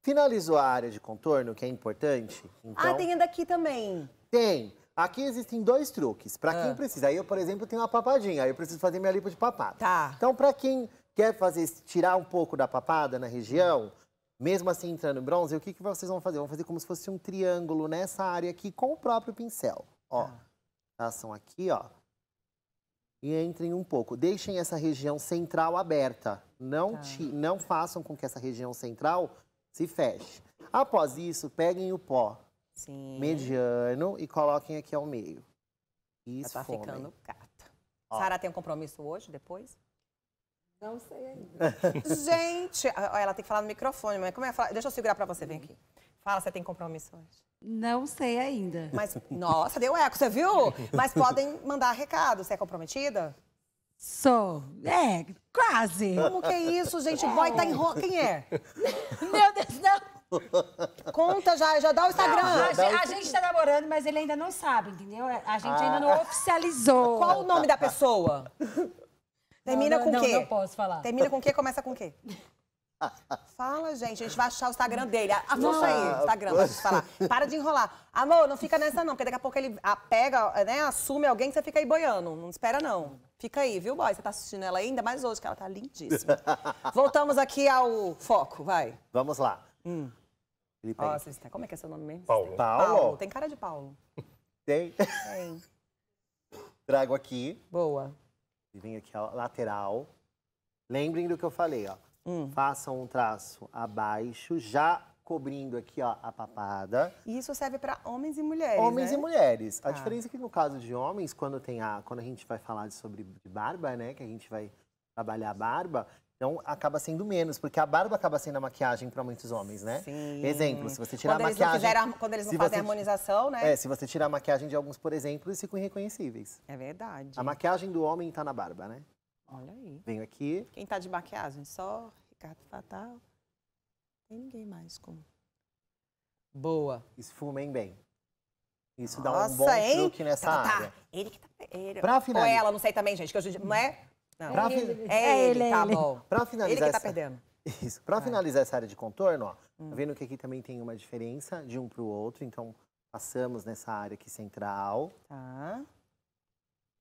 Finalizou a área de contorno, que é importante. Ah, então... Ah, tem ainda aqui também. Tem. Aqui existem dois truques. Para ah. quem precisa. Aí eu, por exemplo, tenho uma papadinha. Aí eu preciso fazer minha lipo de papada. Tá. Então, para quem quer fazer, tirar um pouco da papada na região, mesmo assim entrando em bronze, o que, que vocês vão fazer? Vão fazer como se fosse um triângulo nessa área aqui com o próprio pincel. Ó, passam tá. aqui, ó. E entrem um pouco. Deixem essa região central aberta. Não, ah. Tá. te, não façam com que essa região central se feche. Após isso, peguem o pó Sim. mediano e coloquem aqui ao meio. Isso tá ficando gata. Sara tem um compromisso hoje, depois? Não sei ainda. (laughs) Gente, ela tem que falar no microfone, mas como é? Deixa eu segurar para você, vem aqui. Fala, você tem compromisso hoje. Não sei ainda. Mas, nossa, deu eco, você viu? Mas podem mandar recado. Você é comprometida? Sou. É, quase. Como que é isso, gente? O boy tá em enrolado. Quem é? Meu Deus, não. Conta, já, já dá o Instagram. Não, a, dá gente, o... a, gente tá namorando, mas ele ainda não sabe, entendeu? A gente ah. ainda não ah. oficializou. Qual o nome da pessoa? Termina não, com o quê? Não, não posso falar. Termina com o quê? Começa com o quê? (laughs) Fala, gente, a gente vai achar o Instagram dele. Afonso aí, ah, Instagram, deixa eu falar. (laughs) Para de enrolar. Amor, não fica nessa não, porque daqui a pouco ele pega, né, assume alguém que você fica aí boiando. Não espera não. Fica aí, viu, boy? Você tá assistindo ela ainda mais hoje, que ela tá lindíssima. (laughs) Voltamos aqui ao foco, vai. Vamos lá. Hum. Nossa, como é que é seu nome mesmo? Paulo. Paulo. Paulo. Tem cara de Paulo. Tem. Tem. Trago aqui. Boa vem aqui, ó, lateral. Lembrem do que eu falei, ó. Hum. Façam um traço abaixo, já cobrindo aqui, ó, a papada. E isso serve para homens e mulheres, Homens né? e mulheres. Tá. A diferença é que no caso de homens, quando tem a, quando a gente vai falar de, sobre de barba, né, que a gente vai trabalhar a barba, então acaba sendo menos, porque a barba acaba sendo a maquiagem para muitos homens, né? Sim. Exemplo, se você tirar quando a maquiagem. Eles fizeram, quando eles não fazem harmonização, né? É, se você tirar a maquiagem de alguns, por exemplo, eles ficam irreconhecíveis. É verdade. A maquiagem do homem tá na barba, né? Olha aí. Venho aqui. Quem tá de maquiagem? Só Ricardo Fatal. Não tem ninguém mais com. Boa. Esfumem bem. Isso Nossa, dá um bom hein? truque nessa tá, tá. área. Ele que tá. Ele... Pra finalizar. Ou ela, não sei também, gente, que hoje não é não. Pra é, é, ele. Tá é ele, tá bom. Pra finalizar ele que tá essa... perdendo. (laughs) Isso. Pra finalizar essa área de contorno, ó, hum. tá vendo que aqui também tem uma diferença de um pro outro. Então, passamos nessa área aqui central. Tá.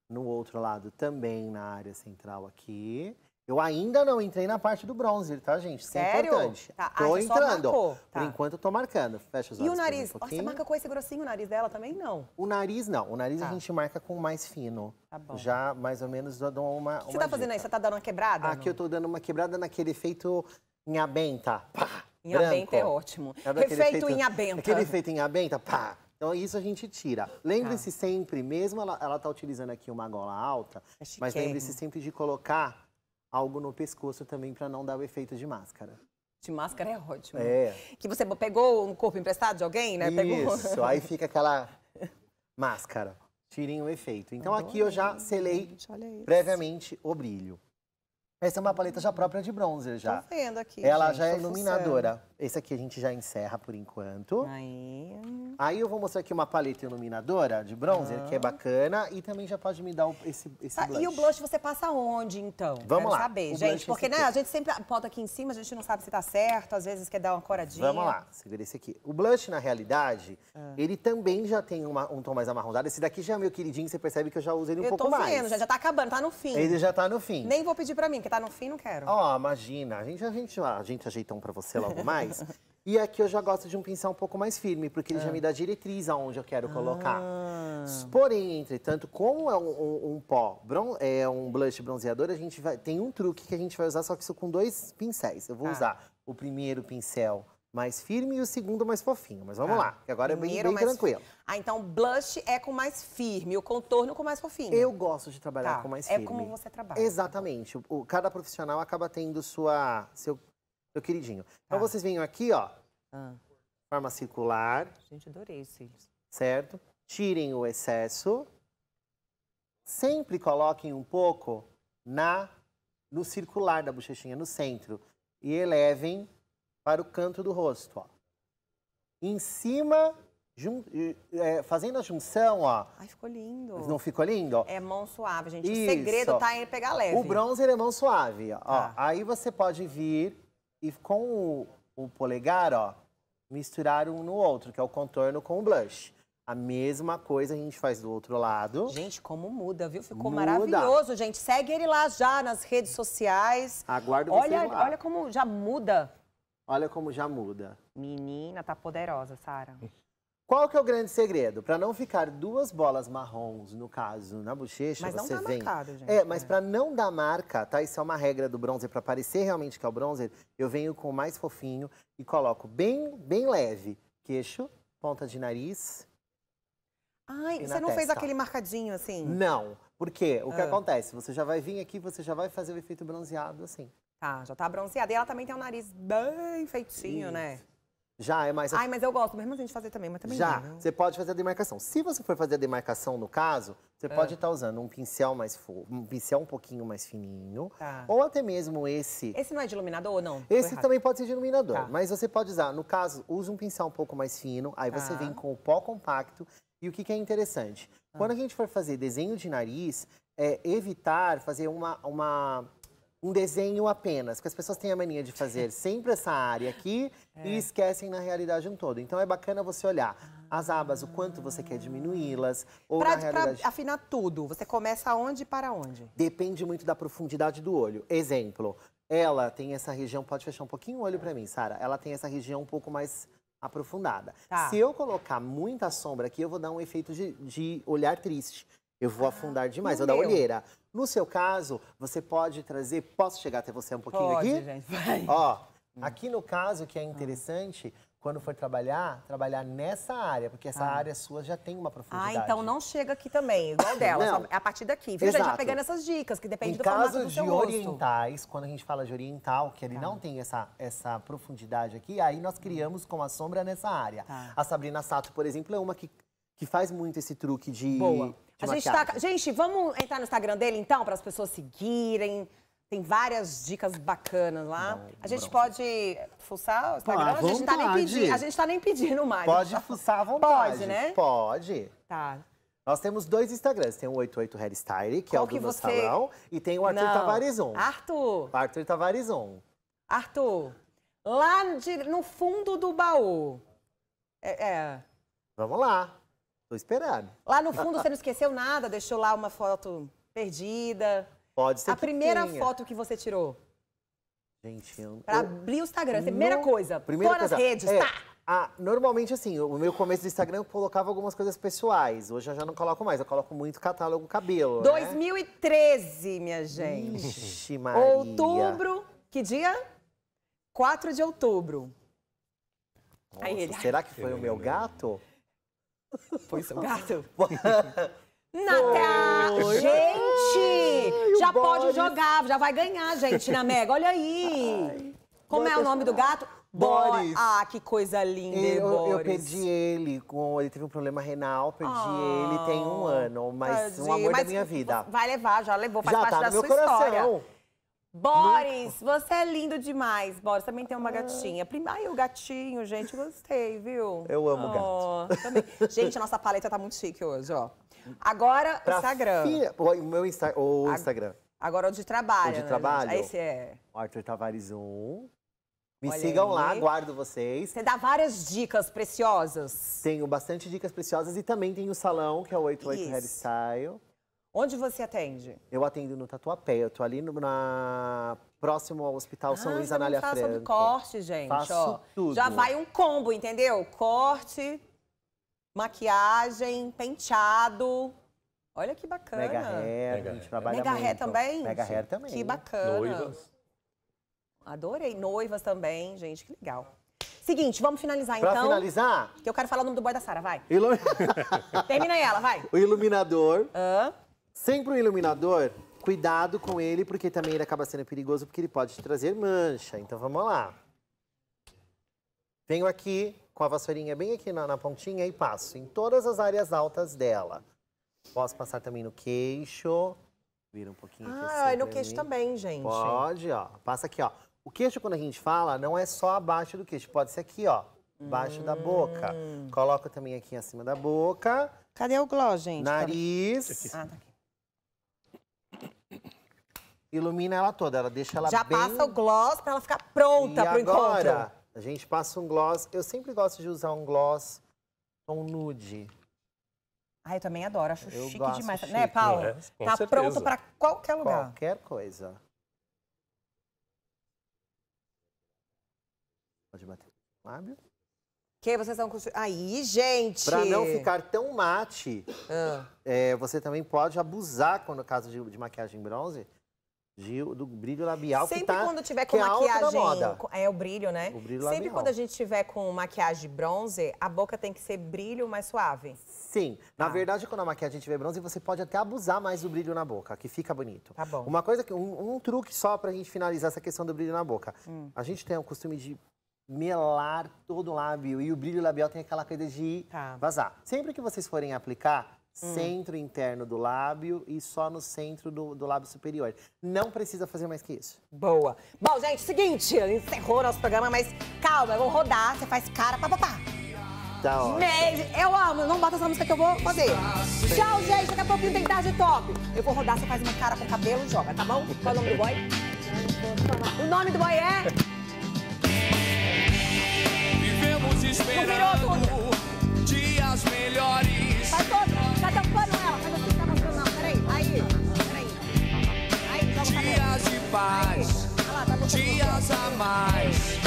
No outro lado também na área central aqui. Eu ainda não entrei na parte do bronzer, tá, gente? Isso é Sério? é importante. Tá. Ah, tô entrando. Marcou, tá. Por enquanto, tô marcando. Fecha os olhos. E o nariz? Um você marca com esse grossinho o nariz dela também? Não. O nariz, não. O nariz tá. a gente marca com mais fino. Tá bom. Já mais ou menos eu dou uma. O que você tá dica. fazendo aí? Você tá dando uma quebrada? Aqui eu tô dando uma quebrada naquele efeito inhabenta. Pá! Inhabenta é ótimo. Efeito efeito inhabenta. Aquele efeito inhabenta, pá! Então, isso a gente tira. Lembre-se tá. sempre, mesmo ela, ela tá utilizando aqui uma gola alta, é mas lembre-se sempre de colocar algo no pescoço também para não dar o efeito de máscara. De máscara é ótimo. É. Que você pegou um corpo emprestado de alguém, né? Isso, pegou... (laughs) aí fica aquela máscara. Tirem o efeito. Então Adorei. aqui eu já selei gente, previamente o brilho. Essa é uma paleta já própria de bronzer já. Tô vendo aqui. Ela gente, já é iluminadora. Esse aqui a gente já encerra por enquanto. Aí, Aí eu vou mostrar aqui uma paleta iluminadora de bronzer, ah. que é ah. bacana. E também já pode me dar esse, esse ah, tá, blush. E o blush você passa onde, então? Vamos Quero lá. saber, o gente. Porque, né, aqui. a gente sempre bota aqui em cima, a gente não sabe se tá certo. Às vezes quer dar uma coradinha. Vamos lá, segura esse aqui. O blush, na realidade, ah. ele também já tem uma, um tom mais amarronzado. Esse daqui já é meu queridinho, você percebe que eu já uso ele um eu pouco mais. Eu tô vendo, já, já tá acabando, tá no fim. Ele já tá no fim. Nem vou pedir pra mim, que tá no fim, não quero. Ó, oh, imagina. A gente, a gente, a gente ajeita um pra você logo mais mais. E aqui eu já gosto de um pincel um pouco mais firme, porque ele já ah. me dá diretriz aonde eu quero colocar. Ah. Porém, entretanto, como é um, um, um pó, bron é um blush bronzeador, a gente vai, tem um truque que a gente vai usar, só que isso com dois pincéis. Eu vou ah. usar o primeiro pincel mais firme e o segundo mais fofinho. Mas vamos tá. lá, que agora primeiro é bem, bem tranquilo. Fi... Ah, então blush é com mais firme, o contorno com mais fofinho. Eu gosto de trabalhar tá. com mais firme. É como você trabalha. Tá Exatamente. O, cada profissional acaba tendo sua, seu meu queridinho. Então, tá. vocês vêm aqui, ó. Ah. Forma circular. Gente, adorei cílios. Certo? Tirem o excesso. Sempre coloquem um pouco na no circular da bochechinha, no centro. E elevem para o canto do rosto, ó. Em cima Jun, é, fazendo a junção, ó. Ai, ficou lindo. Não ficou lindo? É mão suave, gente. Isso. O segredo tá em pegar leve. O bronzer é mão suave, ó. Tá. Aí você pode vir e com o, o polegar, ó, misturar um no outro, que é o contorno com o blush. A mesma coisa a gente faz do outro lado. Gente, como muda, viu? Ficou muda. maravilhoso, gente. Segue ele lá já nas redes sociais. Aguardo olha, vocês lá. Olha como já muda. Olha como já muda. Menina, tá poderosa, Sara. (laughs) Qual que é o grande segredo? Para não ficar duas bolas marrons, no caso, na bochecha, mas você não dá vem. Marcado, gente. É, mas é. para não dar marca, tá? Isso é uma regra do bronzer para parecer realmente que é o bronzer. Eu venho com o mais fofinho e coloco bem, bem leve, queixo, ponta de nariz. Ai, você não testa. fez aquele marcadinho assim? Não, porque o que ah. acontece? Você já vai vir aqui, você já vai fazer o efeito bronzeado assim. Tá, já tá bronzeado. E ela também tem um nariz bem feitinho, né? Isso. né? Já é mais. Ai, mas eu gosto mesmo assim de fazer também, mas também Já. Não. Você pode fazer a demarcação. Se você for fazer a demarcação no caso, você é. pode estar tá usando um pincel mais um pincel um pouquinho mais fininho, tá. ou até mesmo esse. Esse não é de iluminador ou não? Esse também pode ser de iluminador, tá. mas você pode usar, no caso, usa um pincel um pouco mais fino, aí você tá. vem com o pó compacto. E o que, que é interessante? Ah. Quando a gente for fazer desenho de nariz, é evitar fazer uma, uma um desenho apenas, porque as pessoas têm a mania de fazer (laughs) sempre essa área aqui é. e esquecem na realidade um todo. Então é bacana você olhar as abas, o quanto você quer diminuí-las, ou realidade... Pra afinar tudo, você começa onde e para onde? Depende muito da profundidade do olho. Exemplo, ela tem essa região, pode fechar um pouquinho o olho para mim, Sara, ela tem essa região um pouco mais aprofundada. Tá. Se eu colocar muita sombra aqui, eu vou dar um efeito de, de olhar triste. Eu vou ah, afundar demais, vou dar olheira. No seu caso, você pode trazer. Posso chegar até você um pouquinho pode, aqui? Gente, vai. Ó, aqui no caso que é interessante. Quando for trabalhar, trabalhar nessa área, porque essa ah. área sua já tem uma profundidade. Ah, então não chega aqui também, igual (laughs) dela, não. só é a partir daqui. Viu? Exato. Já pegando essas dicas, que depende em do formato do seu Em de orientais, rosto. quando a gente fala de oriental, que ele tá. não tem essa, essa profundidade aqui, aí nós criamos com a sombra nessa área. Tá. A Sabrina Sato, por exemplo, é uma que, que faz muito esse truque de... Boa a gente, tá... gente, vamos entrar no Instagram dele, então, para as pessoas seguirem. Tem várias dicas bacanas lá. Não, a gente não. pode fuçar o Instagram? a, gente tá nem pedindo, a gente tá nem pedindo mais. Pode fuçar à vontade. Pode, né? Pode. Tá. Nós temos dois Instagrams. Tem o 88 Hairstyle, que Qual é o do que você... salão. E tem o Arthur não. Tavares 1. Arthur! Arthur Tavares 1. Arthur, lá de, no fundo do baú. É, é. Vamos lá. Tô esperando. Lá no fundo você não esqueceu nada, deixou lá uma foto perdida. Pode ser. A primeira tenha. foto que você tirou. Gente, eu... Pra abrir o Instagram, não... primeira coisa. Primeira coisa. nas redes, é, tá! A, normalmente, assim, o meu começo do Instagram eu colocava algumas coisas pessoais. Hoje eu já não coloco mais, eu coloco muito catálogo cabelo. 2013, né? minha gente. Ixi, Maria. Outubro. Que dia? 4 de outubro. Nossa, Aí ele. Será que foi o meu gato? Foi seu gato? (laughs) Natal! Gente! Ai, já pode Boris. jogar, já vai ganhar, gente, na Mega. Olha aí! Ai, Como é o nome do gato? Boris. Bo ah, que coisa linda, eu, Boris. Eu perdi ele, com, ele teve um problema renal, perdi oh, ele tem um ano, mas tadinho. um amor mas da minha vida. Vai levar, já levou, faz já parte tá da no sua meu coração. história. Boris, você é lindo demais. Boris também tem uma ah. gatinha. Ai, o gatinho, gente, gostei, viu? Eu amo oh, gato. Também. Gente, a nossa paleta tá muito chique hoje, ó. Agora, pra Instagram. o meu Insta, o Instagram. Agora o de trabalho. O de né, trabalho. Gente? Esse é. Arthur Tavares 1. Me Olha sigam aí. lá, aguardo vocês. Você dá várias dicas preciosas. Tenho bastante dicas preciosas e também tem o salão, que é o 88 Hairstyle. Onde você atende? Eu atendo no Tatuapé, eu tô ali no, na próximo ao Hospital ah, São Luís Anália Franco. sobre corte, gente, Faço ó. Tudo. Já vai um combo, entendeu? Corte, maquiagem, penteado. Olha que bacana. Mega hair, Mega a gente hair. trabalha Mega muito. hair também? Mega hair também. Que né? bacana. Noivas. Adorei. Noivas também, gente, que legal. Seguinte, vamos finalizar pra então. Pra finalizar? Que eu quero falar o nome do boy da Sara, vai. Ilu... (laughs) Termina ela, vai. O iluminador. Hã? Sempre um iluminador, cuidado com ele, porque também ele acaba sendo perigoso, porque ele pode te trazer mancha. Então vamos lá. Venho aqui com a vassourinha bem aqui na, na pontinha e passo em todas as áreas altas dela. Posso passar também no queixo. Vira um pouquinho aqui. Ah, assim, no queixo mim. também, gente. Pode, ó. Passa aqui, ó. O queixo, quando a gente fala, não é só abaixo do queixo. Pode ser aqui, ó. Abaixo hum. da boca. Hum. Coloca também aqui em cima da boca. Cadê o gló, gente? Nariz. Ah, tá aqui ilumina ela toda, ela deixa ela Já bem... Já passa o gloss para ela ficar pronta pro o encontro. agora, a gente passa um gloss. Eu sempre gosto de usar um gloss com nude. Ah, eu também adoro, acho eu chique demais. Chique. Né, Paulo? É, tá certeza. pronto para qualquer lugar. Qualquer coisa. Pode bater no lábio. Que vocês estão Aí, gente! Pra não ficar tão mate, ah. é, você também pode abusar, quando no caso de, de maquiagem bronze, Gil, do brilho labial Sempre que tá, quando tiver com é maquiagem, é, é o brilho, né? O brilho Sempre labial. quando a gente tiver com maquiagem bronze, a boca tem que ser brilho mais suave. Sim. Tá. Na ah. verdade, quando a maquiagem tiver bronze, você pode até abusar mais do brilho na boca, que fica bonito. Tá bom. Uma coisa que um, um truque só pra gente finalizar essa questão do brilho na boca. Hum. A gente tem o costume de melar todo o lábio e o brilho labial tem aquela coisa de tá. vazar. Sempre que vocês forem aplicar, Hum. centro interno do lábio e só no centro do, do, lábio superior. Não precisa fazer mais que isso. Boa. Bom, gente, seguinte, encerrou nosso programa, mas calma, eu vou rodar, você faz cara, papapá. Tá ótimo. Eu amo, não bota essa música que eu vou fazer. Tchau, gente, daqui a pouquinho tem idade top. Eu vou rodar, você faz uma cara com cabelo e joga, tá bom? Qual é o nome do boy? O nome do boy é... Vivemos esperando dias melhores. Faz dias de paz, dias a mais.